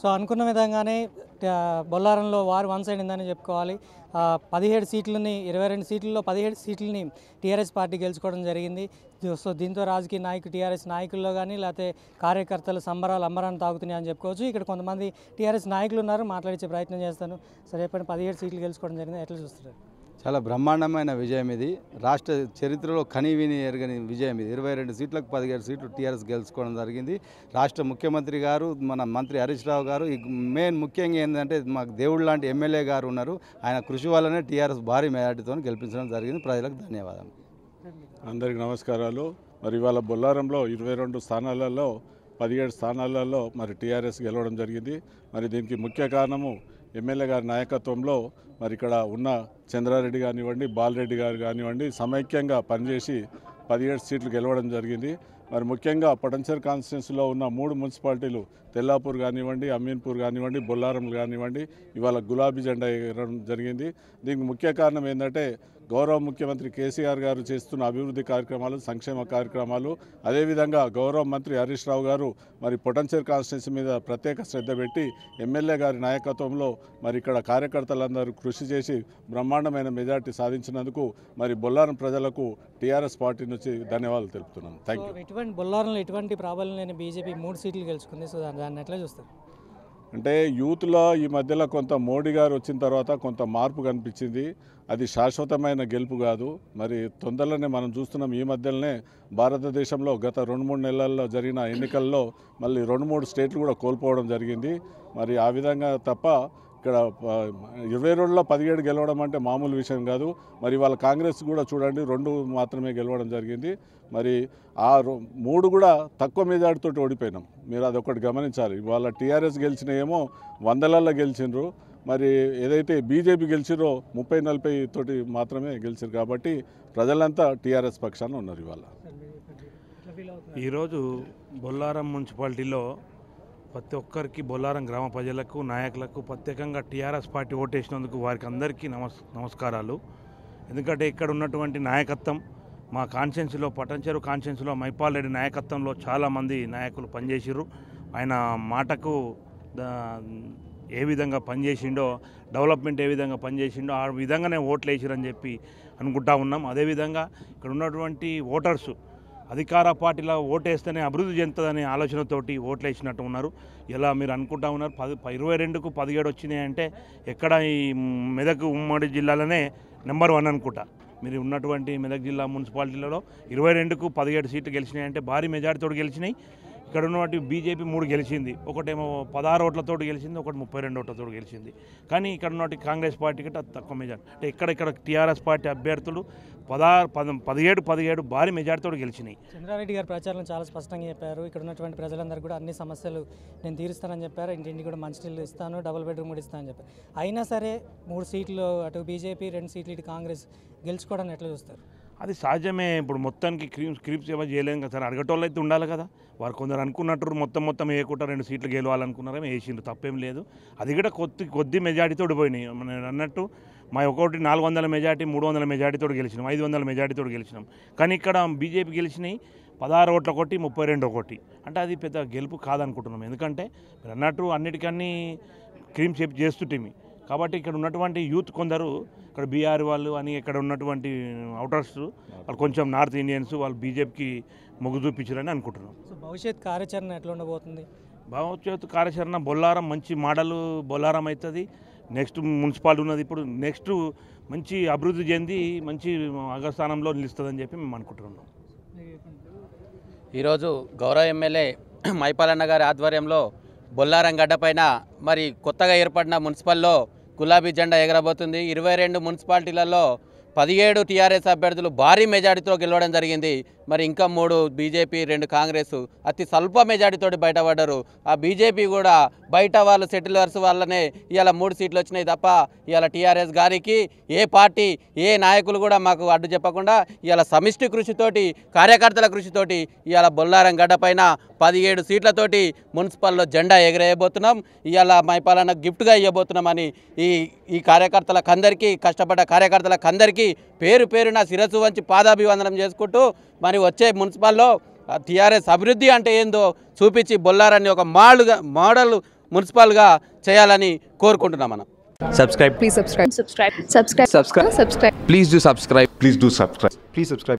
so అనుకున్న విధంగానే బొల్లారంలో వారు వన్ సైడ్ ఉందని చెప్పుకోవాలి పదిహేడు సీట్లని ఇరవై రెండు సీట్లలో పదిహేడు సీట్లని టీఆర్ఎస్ పార్టీ గెలుచుకోవడం జరిగింది సో దీంతో రాజకీయ నాయకులు టీఆర్ఎస్ నాయకుల్లో కానీ లేకపోతే కార్యకర్తలు సంబరాలు అంబరాన్ని తాగుతున్నాయి అని చెప్పుకోవచ్చు ఇక్కడ కొంతమంది టీఆర్ఎస్ నాయకులు ఉన్నారు మాట్లాడించే ప్రయత్నం చేస్తాను సరే చెప్పండి పదిహేడు సీట్లు గెలుచుకోవడం జరిగింది ఎట్లా చూస్తున్నారు చాలా బ్రహ్మాండమైన విజయం ఇది రాష్ట్ర చరిత్రలో కనీవిని ఎరగని విజయం ఇది ఇరవై రెండు సీట్లకు పదిహేడు సీట్లు టీఆర్ఎస్ గెలుచుకోవడం జరిగింది రాష్ట్ర ముఖ్యమంత్రి గారు మన మంత్రి హరీష్ రావు గారు మెయిన్ ముఖ్యంగా ఏంటంటే మాకు దేవుడు లాంటి ఎమ్మెల్యే గారు ఉన్నారు ఆయన కృషి వల్లనే టీఆర్ఎస్ భారీ మెజార్టీతో గెలిపించడం జరిగింది ప్రజలకు ధన్యవాదాలు అందరికి నమస్కారాలు మరి ఇవాళ బొల్లారంలో ఇరవై రెండు స్థానాలలో పదిహేడు స్థానాలలో మరి టీఆర్ఎస్ గెలవడం జరిగింది మరి దీనికి ముఖ్య కారణము ఎమ్మెల్యే గారి నాయకత్వంలో మరి ఇక్కడ ఉన్న చంద్రారెడ్డి కానివ్వండి బాలరెడ్డి గారు కానివ్వండి సమైక్యంగా పనిచేసి పదిహేడు సీట్లు గెలవడం జరిగింది మరి ముఖ్యంగా పటంచర్ కాన్స్టిట్యున్సీలో ఉన్న మూడు మున్సిపాలిటీలు తెల్లాపూర్ కానివ్వండి అమీన్పూర్ కానివ్వండి బొల్లారం కానివ్వండి ఇవాళ గులాబీ జెండా ఎగరడం జరిగింది దీనికి ముఖ్య కారణం ఏంటంటే గౌరవ ముఖ్యమంత్రి కేసీఆర్ గారు చేస్తున్న అభివృద్ధి కార్యక్రమాలు సంక్షేమ కార్యక్రమాలు అదేవిధంగా గౌరవ మంత్రి హరీష్ రావు గారు మరి పొటెన్షియల్ కాన్స్టిట్యున్సీ మీద ప్రత్యేక శ్రద్ధ పెట్టి ఎమ్మెల్యే గారి నాయకత్వంలో మరి ఇక్కడ కార్యకర్తలందరూ కృషి చేసి బ్రహ్మాండమైన మెజార్టీ సాధించినందుకు మరి బొల్లారం ప్రజలకు టీఆర్ఎస్ పార్టీ నుంచి ధన్యవాదాలు తెలుపుతున్నాను థ్యాంక్ యూ ఎటువంటి బొల్లారంలో ఎటువంటి ప్రాబ్లం లేని బీజేపీ మూడు సీట్లు గెలుచుకుంది సో దాన్ని ఎట్లా చూస్తారు అంటే యూత్లో ఈ మధ్యలో కొంత మోడీ గారు వచ్చిన తర్వాత కొంత మార్పు కనిపించింది అది శాశ్వతమైన గెలుపు కాదు మరి తొందరలోనే మనం చూస్తున్నాం ఈ మధ్యలోనే భారతదేశంలో గత రెండు మూడు నెలల్లో జరిగిన ఎన్నికల్లో మళ్ళీ రెండు మూడు స్టేట్లు కూడా కోల్పోవడం జరిగింది మరి ఆ విధంగా తప్ప ఇక్కడ ఇరవై రెండులో పదిహేడు గెలవడం అంటే మామూలు విషయం కాదు మరి వాళ్ళ కాంగ్రెస్ కూడా చూడండి రెండు మాత్రమే గెలవడం జరిగింది మరి ఆ మూడు కూడా తక్కువ మెజార్టీతో ఓడిపోయినాం మీరు అదొకటి గమనించాలి ఇవాళ టీఆర్ఎస్ గెలిచిన ఏమో వందలల్లో గెలిచినరు మరి ఏదైతే బీజేపీ గెలిచిరో ముప్పై నలభై తోటి మాత్రమే గెలిచారు కాబట్టి ప్రజలంతా టీఆర్ఎస్ పక్షాన ఉన్నారు ఇవాళ ఈరోజు బొల్లారం మున్సిపాలిటీలో ప్రతి ఒక్కరికి బొల్లారం గ్రామ ప్రజలకు నాయకులకు ప్రత్యేకంగా టీఆర్ఎస్ పార్టీ ఓటేసినందుకు వారికి అందరికీ నమస్ నమస్కారాలు ఎందుకంటే ఇక్కడ ఉన్నటువంటి నాయకత్వం మా కాన్షియన్స్లో పటంచెరు కాన్షియన్స్లో మైపాల్ రెడ్డి నాయకత్వంలో చాలామంది నాయకులు పనిచేసిర్రు ఆయన మాటకు ఏ విధంగా పనిచేసిండో డెవలప్మెంట్ ఏ విధంగా పనిచేసిండో ఆ విధంగానే ఓట్లు వేసిరని చెప్పి అనుకుంటా ఉన్నాం అదేవిధంగా ఇక్కడ ఉన్నటువంటి ఓటర్సు అధికార పార్టీలో ఓటేస్తేనే అభివృద్ధి చెందుతుందనే ఆలోచనతోటి ఓట్లు వేసినట్టు ఉన్నారు ఇలా మీరు అనుకుంటా ఉన్నారు పది ఇరవై రెండుకు పదిహేడు వచ్చినాయి అంటే ఎక్కడ ఈ మెదక్ ఉమ్మడి జిల్లాలోనే నెంబర్ వన్ అనుకుంటా మీరు ఉన్నటువంటి మెదక్ జిల్లా మున్సిపాలిటీలలో ఇరవై రెండుకు పదిహేడు సీట్లు గెలిచినాయి అంటే భారీ మెజార్టీతో గెలిచినాయి ఇక్కడ ఉన్నటువంటి బీజేపీ మూడు గెలిచింది ఒకటేమో పదహారు ఓట్లతో గెలిచింది ఒకటి ముప్పై రెండు ఓట్లతో గెలిచింది కానీ ఇక్కడ ఉన్నటి కాంగ్రెస్ పార్టీకి అది తక్కువ మెజార్టీ అంటే ఇక్కడ ఇక్కడ టీఆర్ఎస్ పార్టీ అభ్యర్థులు పదహారు పద పదిహేడు పదిహేడు భారీ మెజార్టీతో గెలిచినాయి చంద్రారెడ్డి గారు ప్రచారం చాలా స్పష్టంగా చెప్పారు ఇక్కడ ఉన్నటువంటి ప్రజలందరూ కూడా అన్ని సమస్యలు నేను తీరుస్తానని చెప్పారు ఇంటింటి కూడా మంచినీళ్ళు ఇస్తాను డబుల్ బెడ్రూమ్ కూడా ఇస్తానని చెప్పారు అయినా సరే మూడు సీట్లు అటు బీజేపీ రెండు సీట్లు ఇటు కాంగ్రెస్ గెలుచుకోవడానికి ఎట్లా చూస్తారు అది సహజమే ఇప్పుడు మొత్తానికి క్రీమ్స్ క్రీమ్స్ ఏమో చేయలేము కదా సార్ అడగటోళ్ళు అయితే ఉండాలి కదా వారు కొందరు అనుకున్నట్టు మొత్తం మొత్తం వేయకుండా రెండు సీట్లు గెలవాలనుకున్నారేమో వేసిండ్రు తప్పేం లేదు అది కూడా కొద్ది కొద్ది మెజార్టీతో ఓడిపోయినాయి నేను అన్నట్టు మా ఒకటి నాలుగు వందల మెజార్టీ మూడు వందల మెజార్టీతో గెలిచినాం ఐదు వందల మెజార్టీతో గెలిచినాం కానీ ఇక్కడ బీజేపీ గెలిచినాయి పదహారు ఓట్ల ఒకటి ముప్పై రెండు ఒకటి అంటే అది పెద్ద గెలుపు కాదనుకుంటున్నాం ఎందుకంటే మీరు అన్నట్టు అన్నిటికన్నీ క్రీమ్ షేప్ చేస్తుంటే కాబట్టి ఇక్కడ ఉన్నటువంటి యూత్ కొందరు ఇక్కడ బీఆర్ వాళ్ళు అని ఇక్కడ ఉన్నటువంటి అవుటర్స్ వాళ్ళు కొంచెం నార్త్ ఇండియన్స్ వాళ్ళు బీజేపీకి మొగ్గు చూపించారని అనుకుంటున్నాం భవిష్యత్ కార్యాచరణ ఎట్లా ఉండబోతుంది భవిష్యత్ కార్యాచరణ బొల్లారం మంచి మోడల్ బొల్లారం అవుతుంది నెక్స్ట్ మున్సిపాలిటీ ఉన్నది ఇప్పుడు నెక్స్ట్ మంచి అభివృద్ధి చెంది మంచి అగ్రస్థానంలో నిలుస్తుందని చెప్పి మేము అనుకుంటున్నాం ఈరోజు గౌరవ ఎమ్మెల్యే మైపాలన్న గారి ఆధ్వర్యంలో బొల్లారం గడ్డపైన మరి కొత్తగా ఏర్పడిన మున్సిపల్లో గులాబీ జెండా ఎగరబోతుంది ఇరవై రెండు మున్సిపాలిటీలలో పదిహేడు టీఆర్ఎస్ అభ్యర్థులు భారీ మెజారిటీతో గెలవడం జరిగింది మరి ఇంకా మూడు బీజేపీ రెండు కాంగ్రెస్ అతి స్వల్ప మెజార్టీతోటి బయటపడ్డారు ఆ బీజేపీ కూడా బయట వాళ్ళు సెటిలర్స్ వల్లనే ఇవాళ మూడు సీట్లు వచ్చినాయి తప్ప ఇవాళ టీఆర్ఎస్ గారికి ఏ పార్టీ ఏ నాయకులు కూడా మాకు అడ్డు చెప్పకుండా ఇవాళ సమిష్టి కృషితోటి కార్యకర్తల కృషితోటి ఇవాళ బొల్లారం గడ్డ పైన పదిహేడు సీట్లతోటి మున్సిపల్లో జెండా ఎగరేయబోతున్నాం ఇవాళ మైపాలన గిఫ్ట్గా ఇవ్వబోతున్నామని ఈ ఈ కార్యకర్తలకందరికీ కష్టపడ్డ కార్యకర్తలకందరికీ పేరు పేరున శిరస్సు వంచి పాదాభివందనం చేసుకుంటూ మరి మరి వచ్చే మున్సిపల్లో టీఆర్ఎస్ అభివృద్ధి అంటే ఏందో చూపించి బొల్లారని ఒక మాడుగా మోడల్ మున్సిపల్గా చేయాలని కోరుకుంటున్నాం మనం subscribe please subscribe subscribe subscribe subscribe please do subscribe please do subscribe please subscribe